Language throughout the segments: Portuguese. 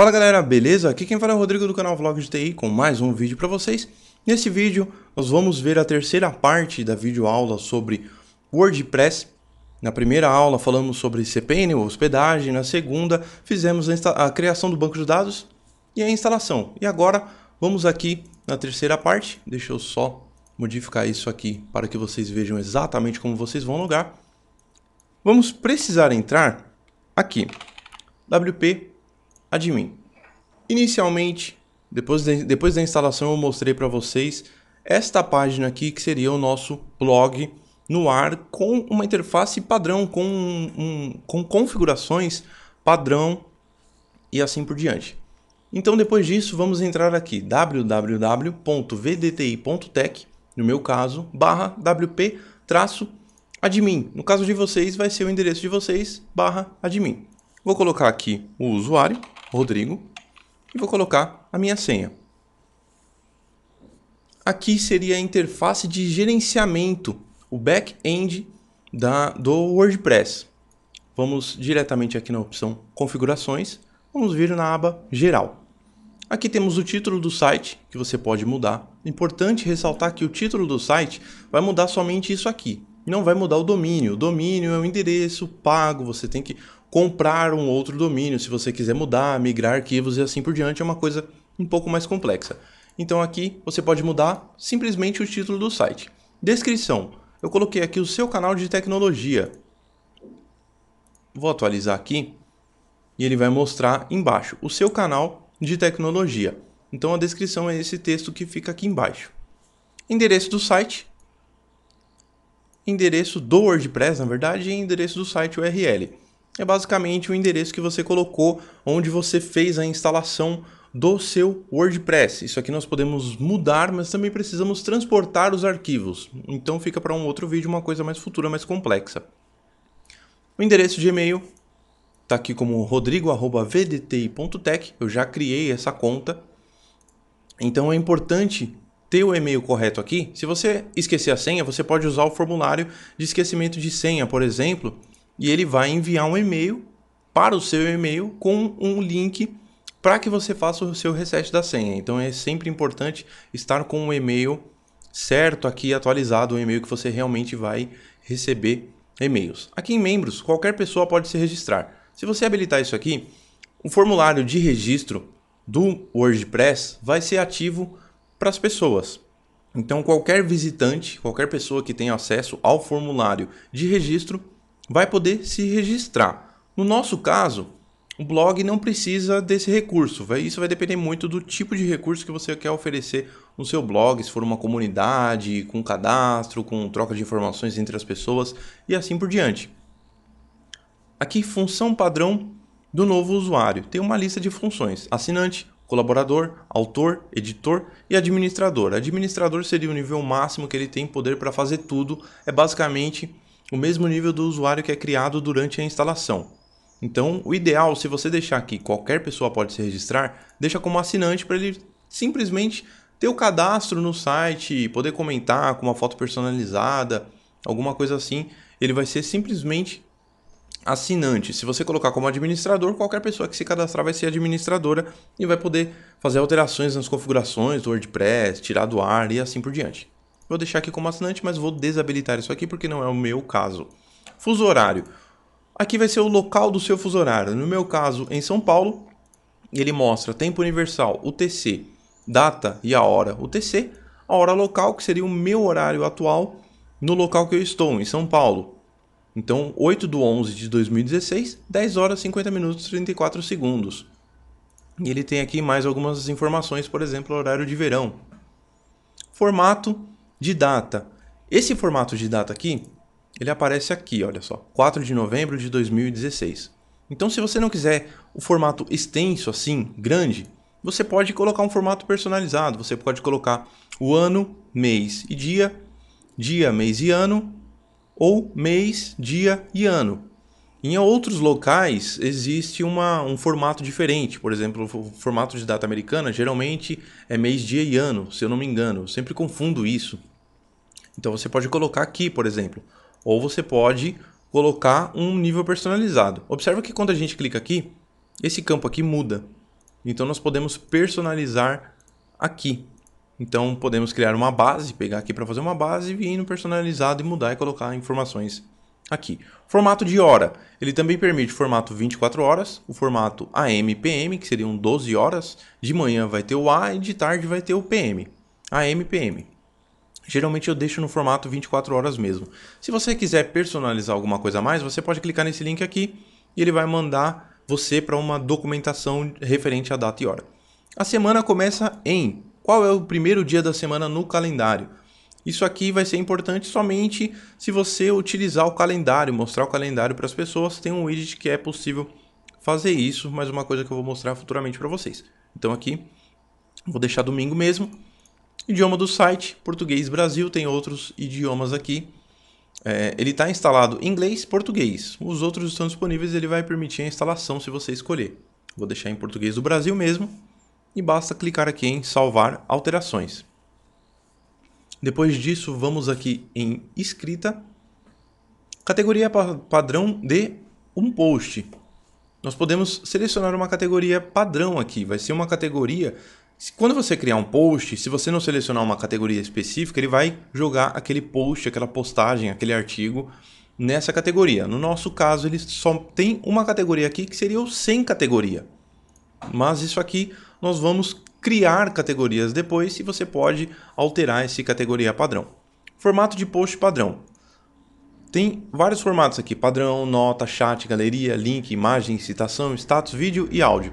Fala galera, beleza? Aqui quem fala é o Rodrigo do canal Vlog de TI com mais um vídeo para vocês. Nesse vídeo nós vamos ver a terceira parte da videoaula sobre WordPress. Na primeira aula falamos sobre CPN, hospedagem, na segunda fizemos a, a criação do banco de dados e a instalação. E agora vamos aqui na terceira parte, deixa eu só modificar isso aqui para que vocês vejam exatamente como vocês vão logar. Vamos precisar entrar aqui, wp admin. Inicialmente, depois, de, depois da instalação eu mostrei para vocês esta página aqui que seria o nosso blog no ar com uma interface padrão, com, um, com configurações padrão e assim por diante. Então depois disso vamos entrar aqui www.vdti.tech, no meu caso, barra wp-admin. No caso de vocês vai ser o endereço de vocês, barra admin. Vou colocar aqui o usuário Rodrigo e vou colocar a minha senha. Aqui seria a interface de gerenciamento, o back-end do WordPress. Vamos diretamente aqui na opção configurações, vamos vir na aba geral. Aqui temos o título do site, que você pode mudar. Importante ressaltar que o título do site vai mudar somente isso aqui. Não vai mudar o domínio. O domínio é o endereço pago, você tem que comprar um outro domínio, se você quiser mudar, migrar arquivos e assim por diante, é uma coisa um pouco mais complexa. Então aqui você pode mudar simplesmente o título do site. Descrição. Eu coloquei aqui o seu canal de tecnologia. Vou atualizar aqui e ele vai mostrar embaixo o seu canal de tecnologia. Então a descrição é esse texto que fica aqui embaixo. Endereço do site, endereço do WordPress, na verdade, e endereço do site URL é basicamente o endereço que você colocou onde você fez a instalação do seu WordPress. Isso aqui nós podemos mudar, mas também precisamos transportar os arquivos. Então fica para um outro vídeo uma coisa mais futura, mais complexa. O endereço de e-mail está aqui como rodrigo@vdti.tech. Eu já criei essa conta. Então é importante ter o e-mail correto aqui. Se você esquecer a senha, você pode usar o formulário de esquecimento de senha, por exemplo, e ele vai enviar um e-mail para o seu e-mail com um link para que você faça o seu reset da senha. Então é sempre importante estar com o um e-mail certo aqui atualizado, o um e-mail que você realmente vai receber e-mails. Aqui em membros, qualquer pessoa pode se registrar. Se você habilitar isso aqui, o formulário de registro do WordPress vai ser ativo para as pessoas. Então qualquer visitante, qualquer pessoa que tenha acesso ao formulário de registro vai poder se registrar. No nosso caso, o blog não precisa desse recurso. Isso vai depender muito do tipo de recurso que você quer oferecer no seu blog, se for uma comunidade, com cadastro, com troca de informações entre as pessoas e assim por diante. Aqui, função padrão do novo usuário. Tem uma lista de funções: assinante, colaborador, autor, editor e administrador. Administrador seria o nível máximo que ele tem poder para fazer tudo. É basicamente o mesmo nível do usuário que é criado durante a instalação. Então, o ideal, se você deixar que qualquer pessoa pode se registrar, deixa como assinante para ele simplesmente ter o cadastro no site, poder comentar com uma foto personalizada, alguma coisa assim. Ele vai ser simplesmente assinante. Se você colocar como administrador, qualquer pessoa que se cadastrar vai ser administradora e vai poder fazer alterações nas configurações do WordPress, tirar do ar e assim por diante. Vou deixar aqui como assinante, mas vou desabilitar isso aqui porque não é o meu caso. Fuso horário. Aqui vai ser o local do seu fuso horário. No meu caso, em São Paulo, ele mostra tempo universal, UTC, data e a hora, UTC, a hora local, que seria o meu horário atual no local que eu estou, em São Paulo. Então, 8 de 11 de 2016, 10 horas 50 minutos 34 segundos. E ele tem aqui mais algumas informações, por exemplo, horário de verão. Formato, de data. Esse formato de data aqui, ele aparece aqui, olha só, 4 de novembro de 2016. Então, se você não quiser o formato extenso assim, grande, você pode colocar um formato personalizado. Você pode colocar o ano, mês e dia, dia, mês e ano, ou mês, dia e ano. Em outros locais existe uma, um formato diferente, por exemplo, o formato de data americana geralmente é mês, dia e ano, se eu não me engano, eu sempre confundo isso. Então você pode colocar aqui, por exemplo, ou você pode colocar um nível personalizado. Observa que quando a gente clica aqui, esse campo aqui muda. Então nós podemos personalizar aqui. Então podemos criar uma base, pegar aqui para fazer uma base, e vir no personalizado e mudar e colocar informações aqui. Formato de hora, ele também permite o formato 24 horas, o formato AM PM, que seriam 12 horas, de manhã vai ter o A e de tarde vai ter o PM, AM PM. Geralmente eu deixo no formato 24 horas mesmo. Se você quiser personalizar alguma coisa a mais, você pode clicar nesse link aqui e ele vai mandar você para uma documentação referente à data e hora. A semana começa em qual é o primeiro dia da semana no calendário? Isso aqui vai ser importante somente se você utilizar o calendário, mostrar o calendário para as pessoas. Tem um widget que é possível fazer isso, mas uma coisa que eu vou mostrar futuramente para vocês. Então aqui, vou deixar domingo mesmo. Idioma do site, português Brasil, tem outros idiomas aqui. É, ele está instalado em inglês português. Os outros estão disponíveis, ele vai permitir a instalação se você escolher. Vou deixar em português do Brasil mesmo. E basta clicar aqui em salvar alterações. Depois disso, vamos aqui em escrita, categoria padrão de um post. Nós podemos selecionar uma categoria padrão aqui, vai ser uma categoria quando você criar um post, se você não selecionar uma categoria específica, ele vai jogar aquele post, aquela postagem, aquele artigo nessa categoria. No nosso caso, ele só tem uma categoria aqui que seria o sem categoria. Mas isso aqui nós vamos criar categorias depois e você pode alterar esse categoria padrão. Formato de post padrão. Tem vários formatos aqui: padrão, nota, chat, galeria, link, imagem, citação, status, vídeo e áudio.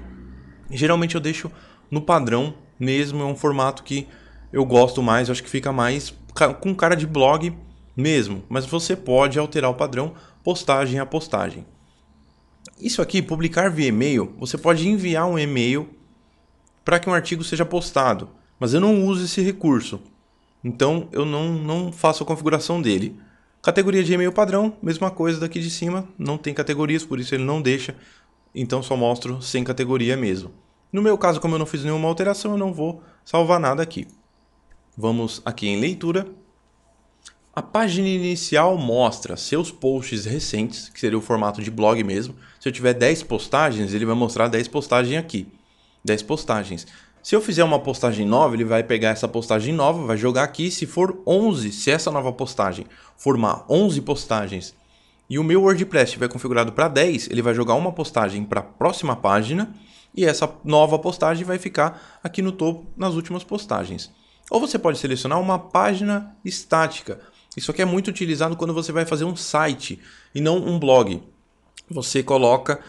Geralmente eu deixo no padrão mesmo, é um formato que eu gosto mais, eu acho que fica mais com cara de blog mesmo, mas você pode alterar o padrão postagem a postagem. Isso aqui, publicar via e-mail, você pode enviar um e-mail para que um artigo seja postado, mas eu não uso esse recurso, então eu não, não faço a configuração dele. Categoria de e-mail padrão, mesma coisa daqui de cima, não tem categorias, por isso ele não deixa, então só mostro sem categoria mesmo. No meu caso, como eu não fiz nenhuma alteração, eu não vou salvar nada aqui. Vamos aqui em leitura. A página inicial mostra seus posts recentes, que seria o formato de blog mesmo. Se eu tiver 10 postagens, ele vai mostrar 10 postagens aqui. 10 postagens. Se eu fizer uma postagem nova, ele vai pegar essa postagem nova, vai jogar aqui. Se for 11, se essa nova postagem formar 11 postagens e o meu WordPress estiver configurado para 10, ele vai jogar uma postagem para a próxima página e essa nova postagem vai ficar aqui no topo nas últimas postagens. Ou você pode selecionar uma página estática. Isso aqui é muito utilizado quando você vai fazer um site e não um blog. Você coloca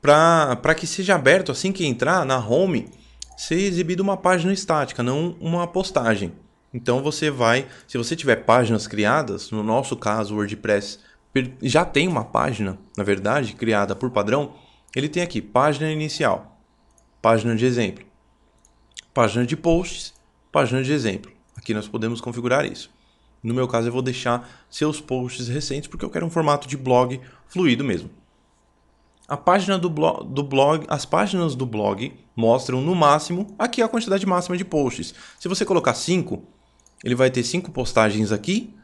para que seja aberto assim que entrar na home, ser exibida uma página estática, não uma postagem. Então você vai, se você tiver páginas criadas, no nosso caso o WordPress já tem uma página, na verdade, criada por padrão, ele tem aqui página inicial, página de exemplo, página de posts, página de exemplo. Aqui nós podemos configurar isso. No meu caso eu vou deixar seus posts recentes porque eu quero um formato de blog fluido mesmo. A página do, do blog, as páginas do blog mostram no máximo aqui a quantidade máxima de posts. Se você colocar 5, ele vai ter 5 postagens aqui.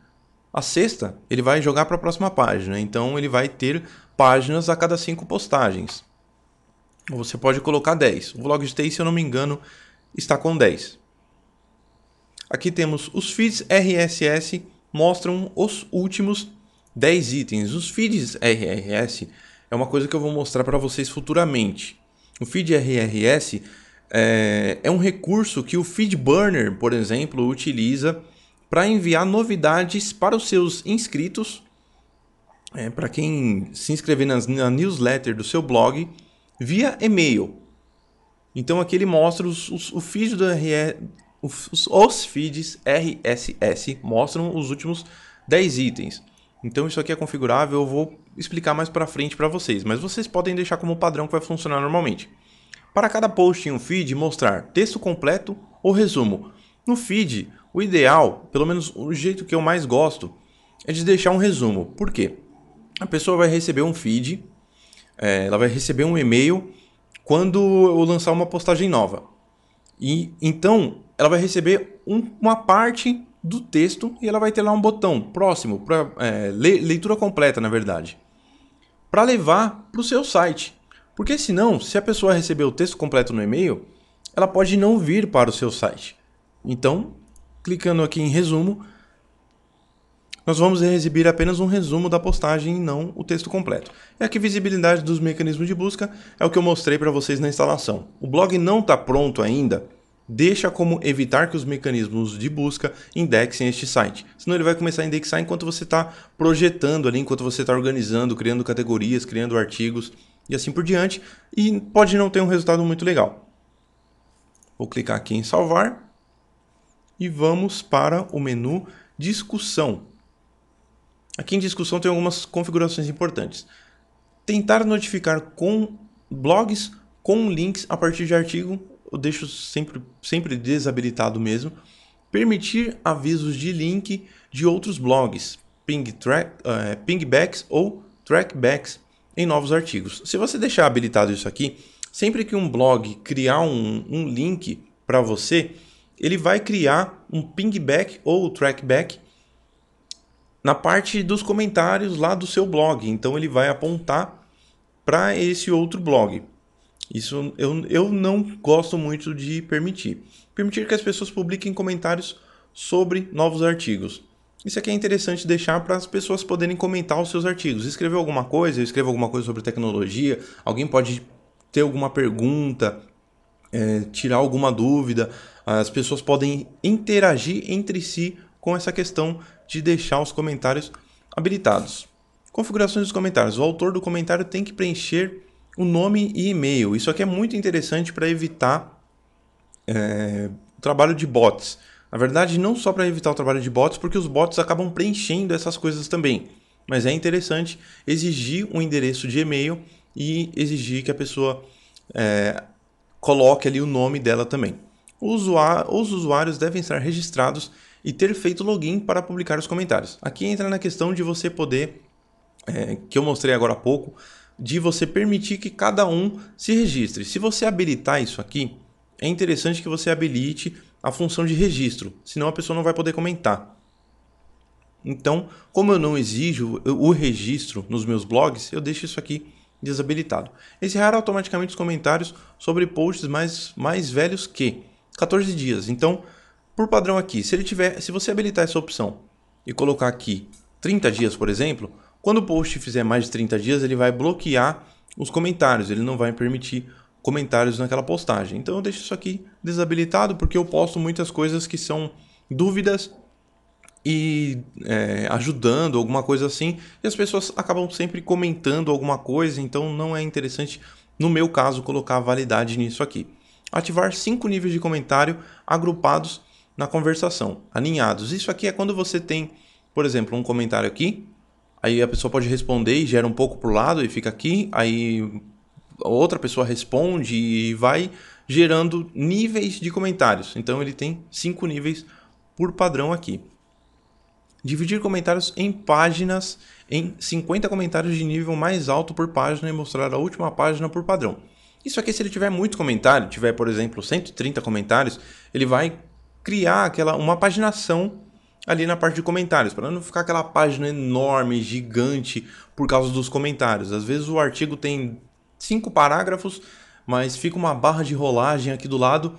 A sexta, ele vai jogar para a próxima página. Então ele vai ter páginas a cada 5 postagens. Você pode colocar 10. O Vlogstay, se eu não me engano, está com 10. Aqui temos os feeds RSS mostram os últimos 10 itens. Os feeds RSS é uma coisa que eu vou mostrar para vocês futuramente. O feed RRS é, é um recurso que o Feedburner, por exemplo, utiliza para enviar novidades para os seus inscritos, é, para quem se inscrever na, na newsletter do seu blog, via e-mail. Então aqui ele mostra os, os, o feed do RR, os, os, feeds RSS mostram os últimos 10 itens. Então isso aqui é configurável, eu vou explicar mais para frente para vocês, mas vocês podem deixar como padrão que vai funcionar normalmente. Para cada post em um feed, mostrar texto completo ou resumo. No feed, o ideal, pelo menos o jeito que eu mais gosto, é de deixar um resumo. Por quê? A pessoa vai receber um feed, é, ela vai receber um e-mail quando eu lançar uma postagem nova. E então ela vai receber um, uma parte do texto e ela vai ter lá um botão próximo para é, leitura completa, na verdade para levar para o seu site. Porque senão, se a pessoa receber o texto completo no e-mail, ela pode não vir para o seu site. Então, clicando aqui em resumo, nós vamos exibir apenas um resumo da postagem e não o texto completo. É aqui visibilidade dos mecanismos de busca é o que eu mostrei para vocês na instalação. O blog não está pronto ainda, deixa como evitar que os mecanismos de busca indexem este site. Senão ele vai começar a indexar enquanto você está projetando ali, enquanto você está organizando, criando categorias, criando artigos e assim por diante. E pode não ter um resultado muito legal. Vou clicar aqui em salvar e vamos para o menu discussão. Aqui em discussão tem algumas configurações importantes. Tentar notificar com blogs com links a partir de artigo eu deixo sempre, sempre desabilitado mesmo. Permitir avisos de link de outros blogs, ping track, uh, pingbacks ou trackbacks em novos artigos. Se você deixar habilitado isso aqui, sempre que um blog criar um, um link para você, ele vai criar um pingback ou trackback na parte dos comentários lá do seu blog. Então ele vai apontar para esse outro blog. Isso eu, eu não gosto muito de permitir. Permitir que as pessoas publiquem comentários sobre novos artigos. Isso aqui é interessante deixar para as pessoas poderem comentar os seus artigos. Escreveu alguma coisa, eu escrevo alguma coisa sobre tecnologia, alguém pode ter alguma pergunta, é, tirar alguma dúvida. As pessoas podem interagir entre si com essa questão de deixar os comentários habilitados. Configurações dos comentários. O autor do comentário tem que preencher o nome e e-mail. Isso aqui é muito interessante para evitar é, o trabalho de bots. Na verdade, não só para evitar o trabalho de bots, porque os bots acabam preenchendo essas coisas também. Mas é interessante exigir um endereço de e-mail e exigir que a pessoa é, coloque ali o nome dela também. Os usuários devem estar registrados e ter feito login para publicar os comentários. Aqui entra na questão de você poder, é, que eu mostrei agora há pouco, de você permitir que cada um se registre. Se você habilitar isso aqui, é interessante que você habilite a função de registro, senão a pessoa não vai poder comentar. Então, como eu não exijo o registro nos meus blogs, eu deixo isso aqui desabilitado. Encerrar automaticamente os comentários sobre posts mais, mais velhos que 14 dias. Então, por padrão aqui, se ele tiver, se você habilitar essa opção e colocar aqui 30 dias, por exemplo, quando o post fizer mais de 30 dias, ele vai bloquear os comentários, ele não vai permitir comentários naquela postagem. Então eu deixo isso aqui desabilitado porque eu posto muitas coisas que são dúvidas e é, ajudando, alguma coisa assim, e as pessoas acabam sempre comentando alguma coisa, então não é interessante, no meu caso, colocar validade nisso aqui. Ativar cinco níveis de comentário agrupados na conversação, alinhados. Isso aqui é quando você tem, por exemplo, um comentário aqui, Aí a pessoa pode responder e gera um pouco o lado e fica aqui, aí outra pessoa responde e vai gerando níveis de comentários. Então ele tem cinco níveis por padrão aqui. Dividir comentários em páginas em 50 comentários de nível mais alto por página e mostrar a última página por padrão. Isso aqui, se ele tiver muito comentário, tiver, por exemplo, 130 comentários, ele vai criar aquela uma paginação ali na parte de comentários, para não ficar aquela página enorme, gigante, por causa dos comentários. Às vezes o artigo tem cinco parágrafos, mas fica uma barra de rolagem aqui do lado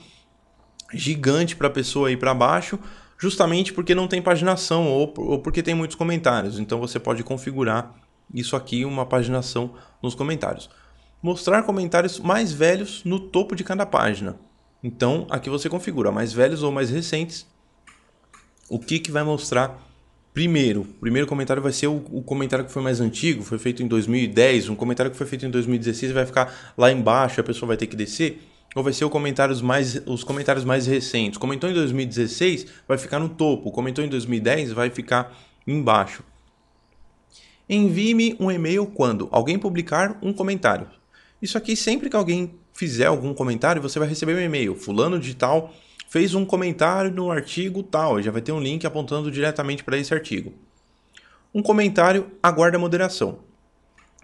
gigante para a pessoa ir para baixo, justamente porque não tem paginação ou, ou porque tem muitos comentários. Então você pode configurar isso aqui, uma paginação nos comentários. Mostrar comentários mais velhos no topo de cada página. Então aqui você configura mais velhos ou mais recentes o que, que vai mostrar primeiro? O primeiro comentário vai ser o, o, comentário que foi mais antigo, foi feito em 2010, um comentário que foi feito em 2016 vai ficar lá embaixo, a pessoa vai ter que descer. Ou vai ser comentários mais, os comentários mais recentes. Comentou em 2016, vai ficar no topo. Comentou em 2010, vai ficar embaixo. Envie-me um e-mail quando alguém publicar um comentário. Isso aqui, sempre que alguém fizer algum comentário, você vai receber um e-mail. Fulano de tal fez um comentário no artigo tal, já vai ter um link apontando diretamente para esse artigo. Um comentário aguarda moderação.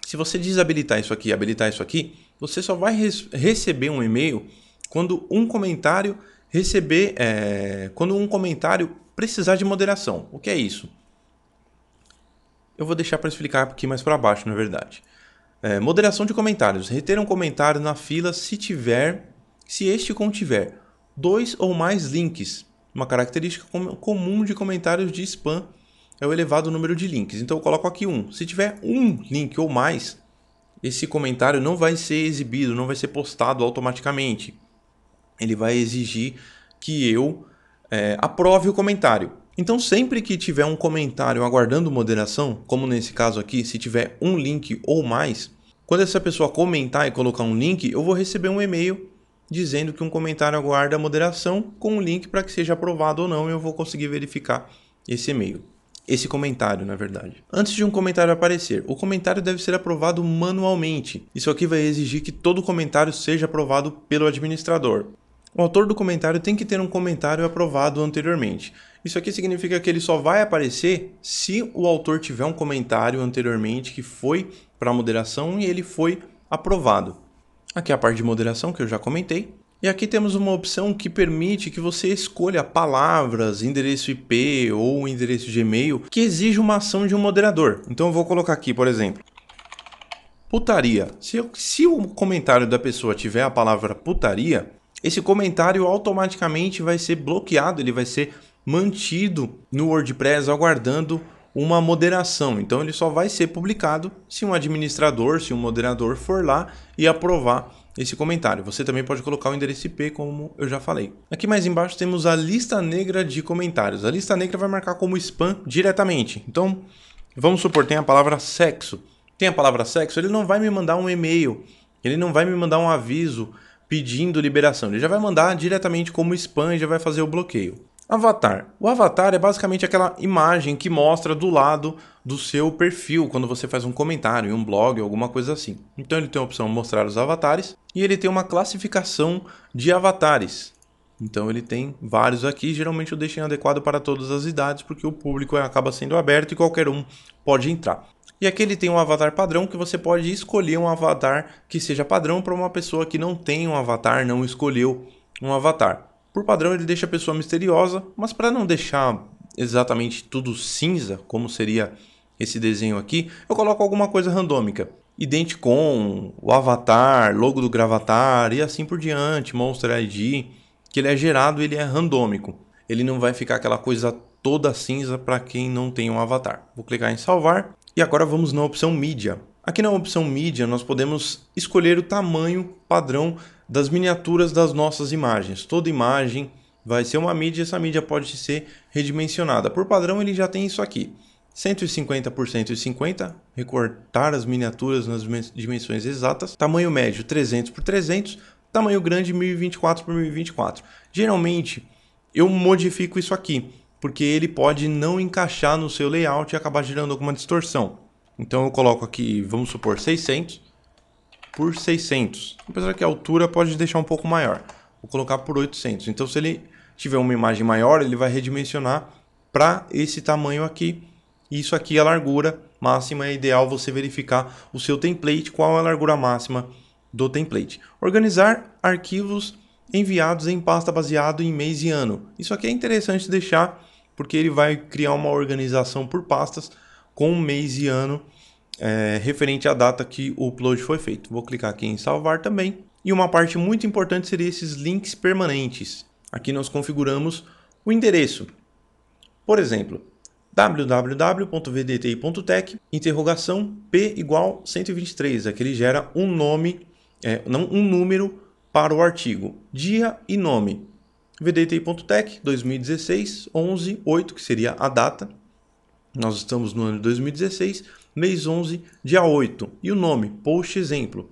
Se você desabilitar isso aqui e habilitar isso aqui, você só vai receber um e-mail quando um comentário receber, é, quando um comentário precisar de moderação. O que é isso? Eu vou deixar para explicar aqui mais para baixo, na verdade. É, moderação de comentários. Reter um comentário na fila se tiver, se este contiver dois ou mais links. Uma característica comum de comentários de spam é o elevado número de links. Então eu coloco aqui um. Se tiver um link ou mais, esse comentário não vai ser exibido, não vai ser postado automaticamente. Ele vai exigir que eu é, aprove o comentário. Então, sempre que tiver um comentário aguardando moderação, como nesse caso aqui, se tiver um link ou mais, quando essa pessoa comentar e colocar um link, eu vou receber um e-mail dizendo que um comentário aguarda a moderação com um link para que seja aprovado ou não e eu vou conseguir verificar esse e-mail. Esse comentário, na verdade. Antes de um comentário aparecer, o comentário deve ser aprovado manualmente. Isso aqui vai exigir que todo comentário seja aprovado pelo administrador. O autor do comentário tem que ter um comentário aprovado anteriormente. Isso aqui significa que ele só vai aparecer se o autor tiver um comentário anteriormente que foi para a moderação e ele foi aprovado. Aqui é a parte de moderação que eu já comentei. E aqui temos uma opção que permite que você escolha palavras, endereço IP ou endereço de e-mail que exija uma ação de um moderador. Então eu vou colocar aqui, por exemplo, putaria. Se, eu, se o comentário da pessoa tiver a palavra putaria, esse comentário automaticamente vai ser bloqueado, ele vai ser mantido no WordPress aguardando uma moderação. Então ele só vai ser publicado se um administrador, se um moderador for lá e aprovar esse comentário. Você também pode colocar o endereço IP, como eu já falei. Aqui mais embaixo temos a lista negra de comentários. A lista negra vai marcar como spam diretamente. Então, vamos supor, tem a palavra sexo. Tem a palavra sexo, ele não vai me mandar um e-mail, ele não vai me mandar um aviso pedindo liberação. Ele já vai mandar diretamente como spam e já vai fazer o bloqueio. Avatar. O avatar é basicamente aquela imagem que mostra do lado do seu perfil quando você faz um comentário em um blog ou alguma coisa assim. Então ele tem a opção mostrar os avatares e ele tem uma classificação de avatares. Então ele tem vários aqui, geralmente eu deixo inadequado para todas as idades porque o público acaba sendo aberto e qualquer um pode entrar. E aqui ele tem um avatar padrão que você pode escolher um avatar que seja padrão para uma pessoa que não tem um avatar, não escolheu um avatar. Por padrão, ele deixa a pessoa misteriosa, mas para não deixar exatamente tudo cinza, como seria esse desenho aqui, eu coloco alguma coisa randômica. Identicon, o avatar, logo do gravatar e assim por diante, Monster ID, que ele é gerado, ele é randômico. Ele não vai ficar aquela coisa toda cinza para quem não tem um avatar. Vou clicar em salvar e agora vamos na opção mídia. Aqui na opção mídia nós podemos escolher o tamanho padrão das miniaturas das nossas imagens. Toda imagem vai ser uma mídia, e essa mídia pode ser redimensionada. Por padrão ele já tem isso aqui. 150 por 150, recortar as miniaturas nas dimensões exatas. Tamanho médio 300 por 300, tamanho grande 1024 por 1024. Geralmente eu modifico isso aqui, porque ele pode não encaixar no seu layout e acabar gerando alguma distorção. Então eu coloco aqui, vamos supor, 600 por 600. Apesar que a altura pode deixar um pouco maior. Vou colocar por 800. Então se ele tiver uma imagem maior, ele vai redimensionar para esse tamanho aqui. Isso aqui é a largura máxima. É ideal você verificar o seu template, qual é a largura máxima do template. Organizar arquivos enviados em pasta baseado em mês e ano. Isso aqui é interessante deixar porque ele vai criar uma organização por pastas com mês e ano é, referente à data que o upload foi feito. Vou clicar aqui em salvar também. E uma parte muito importante seria esses links permanentes. Aqui nós configuramos o endereço. Por exemplo, www.vdti.tech, interrogação p igual 123. Aqui ele gera um nome, é, não um número para o artigo, dia e nome. vdti.tech 2016 11 8, que seria a data nós estamos no ano de 2016, mês 11, dia 8. E o nome? Post exemplo.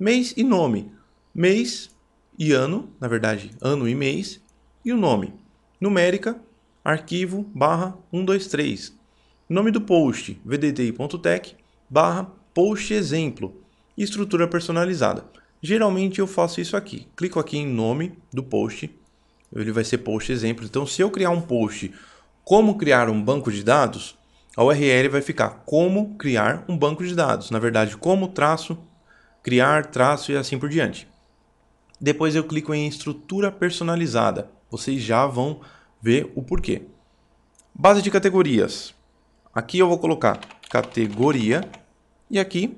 Mês e nome. Mês e ano, na verdade, ano e mês. E o nome? Numérica, arquivo, barra 123. Nome do post, vdti.tech, barra post exemplo. estrutura personalizada. Geralmente eu faço isso aqui. Clico aqui em nome do post. Ele vai ser post exemplo. Então, se eu criar um post como criar um banco de dados, a URL vai ficar como criar um banco de dados. Na verdade, como traço, criar traço e assim por diante. Depois eu clico em estrutura personalizada. Vocês já vão ver o porquê. Base de categorias. Aqui eu vou colocar categoria e aqui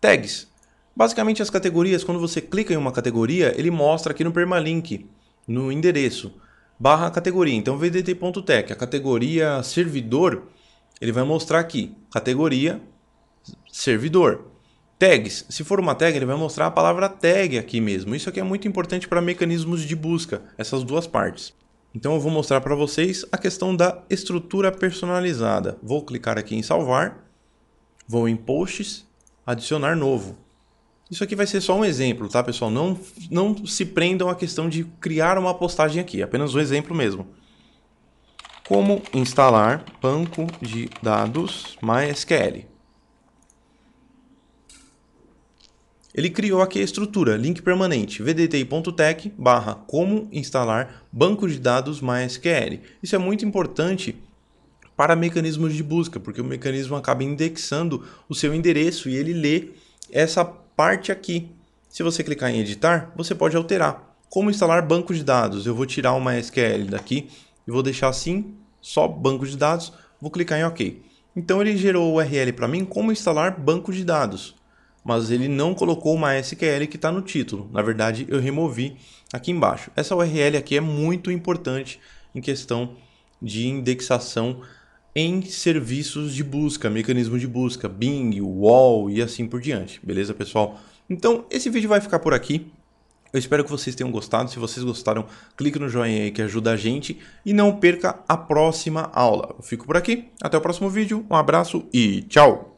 tags. Basicamente as categorias, quando você clica em uma categoria, ele mostra aqui no permalink, no endereço, barra categoria. Então, vdt.tech, a categoria servidor, ele vai mostrar aqui, categoria, servidor. Tags, se for uma tag, ele vai mostrar a palavra tag aqui mesmo. Isso aqui é muito importante para mecanismos de busca, essas duas partes. Então eu vou mostrar para vocês a questão da estrutura personalizada. Vou clicar aqui em salvar, vou em posts, adicionar novo. Isso aqui vai ser só um exemplo, tá pessoal? Não, não se prendam à questão de criar uma postagem aqui, apenas um exemplo mesmo. Como instalar banco de dados MySQL. Ele criou aqui a estrutura link permanente vdti.tech barra como instalar banco de dados MySQL. Isso é muito importante para mecanismos de busca, porque o mecanismo acaba indexando o seu endereço e ele lê essa parte aqui. Se você clicar em editar, você pode alterar. Como instalar banco de dados? Eu vou tirar o MySQL daqui e vou deixar assim, só banco de dados, vou clicar em OK. Então ele gerou o URL para mim como instalar banco de dados, mas ele não colocou uma SQL que está no título. Na verdade, eu removi aqui embaixo. Essa URL aqui é muito importante em questão de indexação em serviços de busca, mecanismo de busca, Bing, Wall e assim por diante. Beleza, pessoal? Então, esse vídeo vai ficar por aqui. Eu espero que vocês tenham gostado. Se vocês gostaram, clique no joinha aí que ajuda a gente. E não perca a próxima aula. Eu fico por aqui. Até o próximo vídeo. Um abraço e tchau!